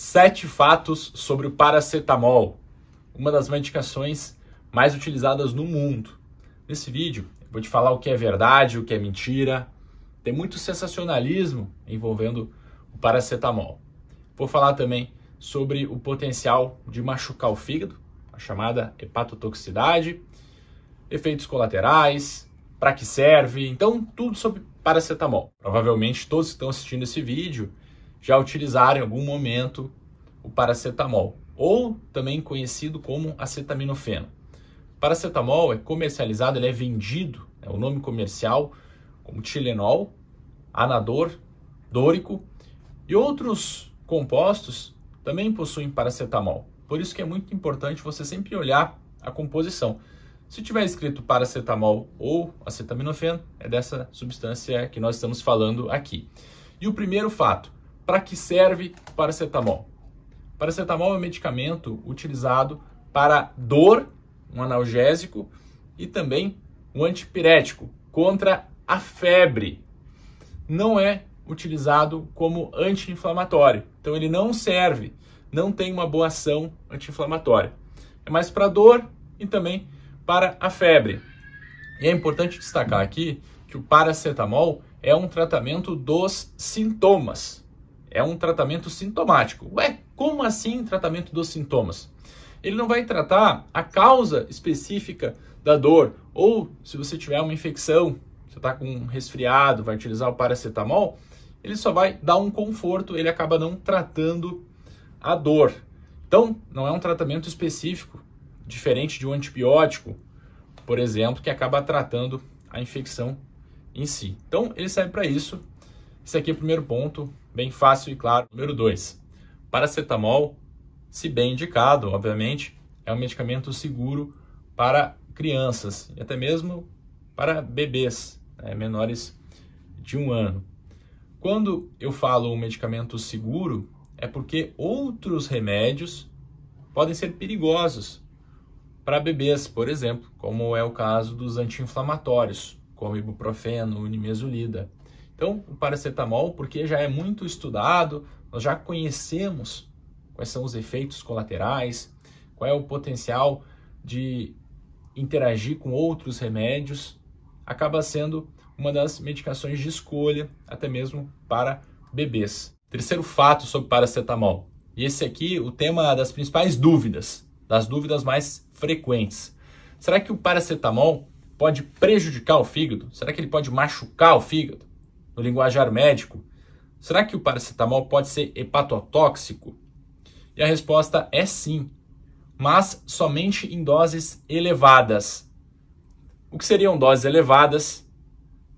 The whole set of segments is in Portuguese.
Sete fatos sobre o paracetamol, uma das medicações mais utilizadas no mundo. Nesse vídeo, eu vou te falar o que é verdade, o que é mentira. Tem muito sensacionalismo envolvendo o paracetamol. Vou falar também sobre o potencial de machucar o fígado, a chamada hepatotoxicidade, efeitos colaterais, para que serve, então tudo sobre paracetamol. Provavelmente todos que estão assistindo esse vídeo já utilizaram em algum momento o paracetamol, ou também conhecido como acetaminofeno. paracetamol é comercializado, ele é vendido, é o nome comercial, como Tilenol, Anador, Dórico e outros compostos também possuem paracetamol. Por isso que é muito importante você sempre olhar a composição. Se tiver escrito paracetamol ou acetaminofeno, é dessa substância que nós estamos falando aqui. E o primeiro fato, para que serve paracetamol? Paracetamol é um medicamento utilizado para dor, um analgésico e também um antipirético contra a febre. Não é utilizado como anti-inflamatório. Então ele não serve, não tem uma boa ação anti-inflamatória. É mais para dor e também para a febre. E é importante destacar aqui que o paracetamol é um tratamento dos sintomas é um tratamento sintomático. Ué, como assim tratamento dos sintomas? Ele não vai tratar a causa específica da dor, ou se você tiver uma infecção, você está com um resfriado, vai utilizar o paracetamol, ele só vai dar um conforto, ele acaba não tratando a dor. Então, não é um tratamento específico, diferente de um antibiótico, por exemplo, que acaba tratando a infecção em si. Então, ele serve para isso. Esse aqui é o primeiro ponto, Bem fácil e claro. Número 2. Paracetamol, se bem indicado, obviamente, é um medicamento seguro para crianças e até mesmo para bebês né, menores de um ano. Quando eu falo um medicamento seguro, é porque outros remédios podem ser perigosos para bebês, por exemplo, como é o caso dos anti-inflamatórios, como ibuprofeno, unimesulida. Então, o paracetamol, porque já é muito estudado, nós já conhecemos quais são os efeitos colaterais, qual é o potencial de interagir com outros remédios, acaba sendo uma das medicações de escolha, até mesmo para bebês. Terceiro fato sobre paracetamol. E esse aqui, o tema das principais dúvidas, das dúvidas mais frequentes. Será que o paracetamol pode prejudicar o fígado? Será que ele pode machucar o fígado? no linguajar médico, será que o paracetamol pode ser hepatotóxico? E a resposta é sim, mas somente em doses elevadas. O que seriam doses elevadas?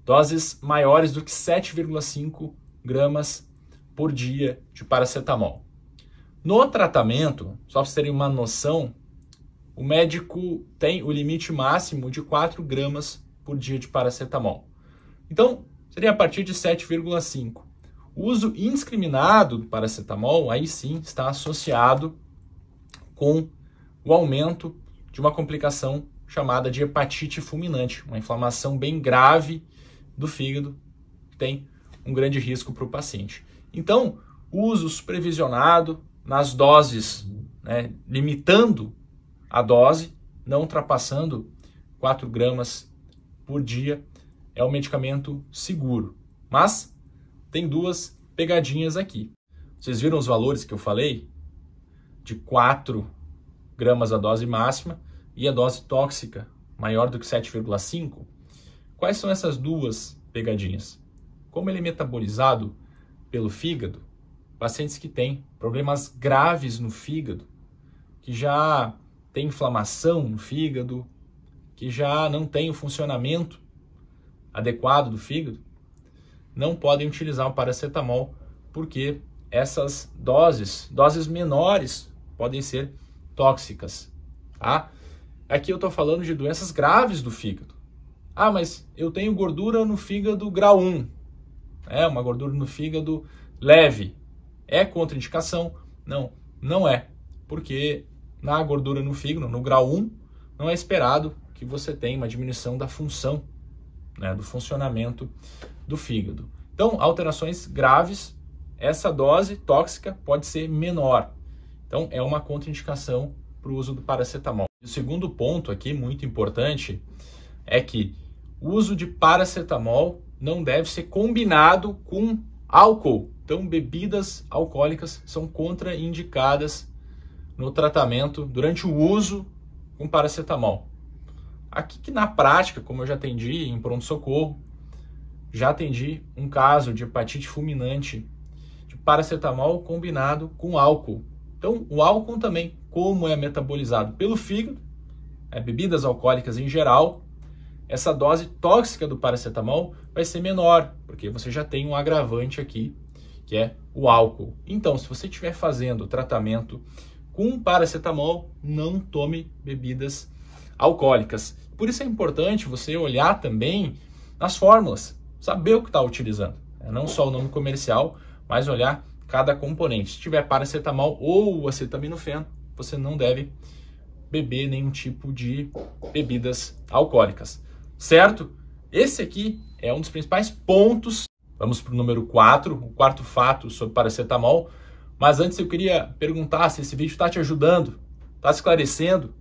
Doses maiores do que 7,5 gramas por dia de paracetamol. No tratamento, só para vocês terem uma noção, o médico tem o limite máximo de 4 gramas por dia de paracetamol. Então, seria a partir de 7,5. O uso indiscriminado do paracetamol, aí sim, está associado com o aumento de uma complicação chamada de hepatite fulminante, uma inflamação bem grave do fígado, que tem um grande risco para o paciente. Então, uso supervisionado nas doses, né, limitando a dose, não ultrapassando 4 gramas por dia é um medicamento seguro. Mas tem duas pegadinhas aqui. Vocês viram os valores que eu falei? De 4 gramas a dose máxima e a dose tóxica maior do que 7,5. Quais são essas duas pegadinhas? Como ele é metabolizado pelo fígado, pacientes que têm problemas graves no fígado, que já tem inflamação no fígado, que já não tem o funcionamento adequado do fígado, não podem utilizar o paracetamol porque essas doses, doses menores, podem ser tóxicas. Tá? Aqui eu estou falando de doenças graves do fígado. Ah, mas eu tenho gordura no fígado grau 1, é uma gordura no fígado leve. É contraindicação? Não, não é. Porque na gordura no fígado, no grau 1, não é esperado que você tenha uma diminuição da função né, do funcionamento do fígado. Então, alterações graves, essa dose tóxica pode ser menor. Então, é uma contraindicação para o uso do paracetamol. O segundo ponto aqui, muito importante, é que o uso de paracetamol não deve ser combinado com álcool. Então, bebidas alcoólicas são contraindicadas no tratamento durante o uso com paracetamol. Aqui que na prática, como eu já atendi em pronto-socorro, já atendi um caso de hepatite fulminante de paracetamol combinado com álcool. Então, o álcool também, como é metabolizado pelo fígado, é, bebidas alcoólicas em geral, essa dose tóxica do paracetamol vai ser menor, porque você já tem um agravante aqui, que é o álcool. Então, se você estiver fazendo tratamento com paracetamol, não tome bebidas alcoólicas. Por isso é importante você olhar também nas fórmulas, saber o que está utilizando. É, não só o nome comercial, mas olhar cada componente. Se tiver paracetamol ou acetaminofeno, você não deve beber nenhum tipo de bebidas alcoólicas, certo? Esse aqui é um dos principais pontos. Vamos para o número 4, o quarto fato sobre paracetamol. Mas antes eu queria perguntar se esse vídeo está te ajudando, está esclarecendo.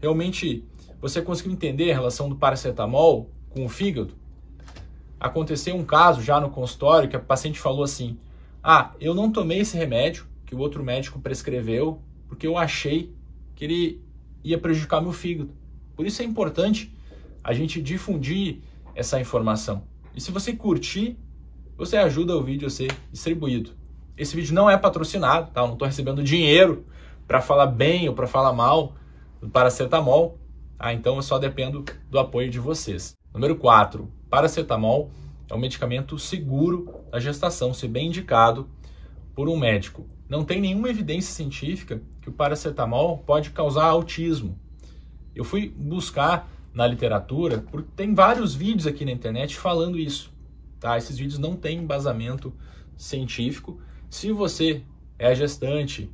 Realmente você conseguiu entender a relação do paracetamol com o fígado? Aconteceu um caso já no consultório que a paciente falou assim: Ah, eu não tomei esse remédio que o outro médico prescreveu porque eu achei que ele ia prejudicar meu fígado. Por isso é importante a gente difundir essa informação. E se você curtir, você ajuda o vídeo a ser distribuído. Esse vídeo não é patrocinado, tá? Eu não estou recebendo dinheiro para falar bem ou para falar mal do paracetamol. Ah, então eu só dependo do apoio de vocês. Número 4, paracetamol é um medicamento seguro na gestação, se bem indicado por um médico. Não tem nenhuma evidência científica que o paracetamol pode causar autismo. Eu fui buscar na literatura, porque tem vários vídeos aqui na internet falando isso. Tá? Esses vídeos não têm embasamento científico. Se você é gestante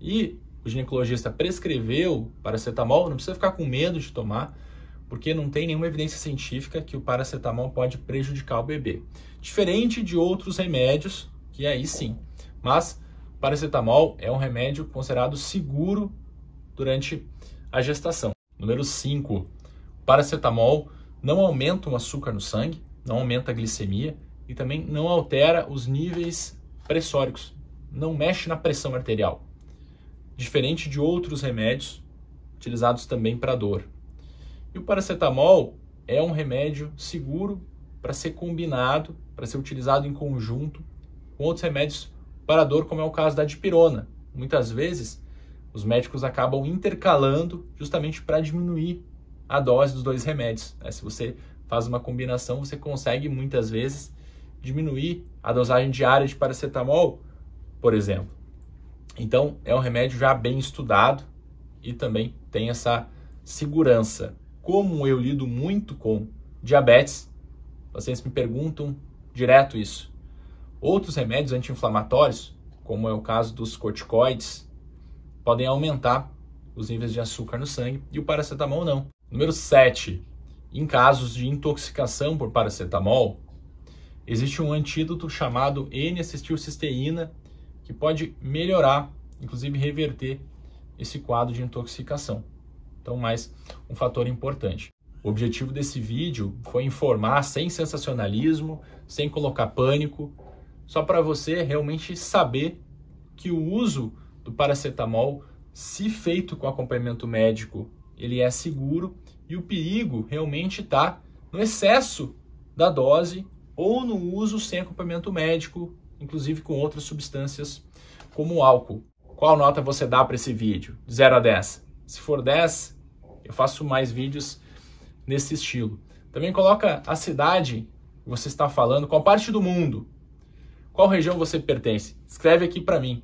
e o ginecologista prescreveu paracetamol, não precisa ficar com medo de tomar, porque não tem nenhuma evidência científica que o paracetamol pode prejudicar o bebê. Diferente de outros remédios, que aí sim. Mas paracetamol é um remédio considerado seguro durante a gestação. Número 5. Paracetamol não aumenta o açúcar no sangue, não aumenta a glicemia e também não altera os níveis pressóricos, não mexe na pressão arterial diferente de outros remédios utilizados também para dor. E o paracetamol é um remédio seguro para ser combinado, para ser utilizado em conjunto com outros remédios para dor, como é o caso da dipirona. Muitas vezes, os médicos acabam intercalando justamente para diminuir a dose dos dois remédios. Né? Se você faz uma combinação, você consegue muitas vezes diminuir a dosagem diária de paracetamol, por exemplo. Então, é um remédio já bem estudado e também tem essa segurança. Como eu lido muito com diabetes, pacientes me perguntam direto isso. Outros remédios anti-inflamatórios, como é o caso dos corticoides, podem aumentar os níveis de açúcar no sangue e o paracetamol não. Número 7. Em casos de intoxicação por paracetamol, existe um antídoto chamado N-acetilcisteína que pode melhorar, inclusive reverter esse quadro de intoxicação. Então, mais um fator importante. O objetivo desse vídeo foi informar sem sensacionalismo, sem colocar pânico, só para você realmente saber que o uso do paracetamol, se feito com acompanhamento médico, ele é seguro e o perigo realmente está no excesso da dose ou no uso sem acompanhamento médico inclusive com outras substâncias como o álcool. Qual nota você dá para esse vídeo? De 0 a 10. Se for 10, eu faço mais vídeos nesse estilo. Também coloca a cidade que você está falando, qual parte do mundo, qual região você pertence. Escreve aqui para mim.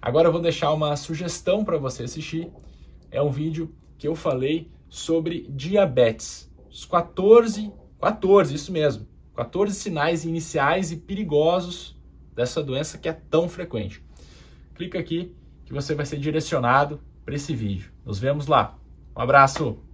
Agora eu vou deixar uma sugestão para você assistir. É um vídeo que eu falei sobre diabetes. Os 14, 14, isso mesmo, 14 sinais iniciais e perigosos dessa doença que é tão frequente. Clica aqui que você vai ser direcionado para esse vídeo. Nos vemos lá. Um abraço!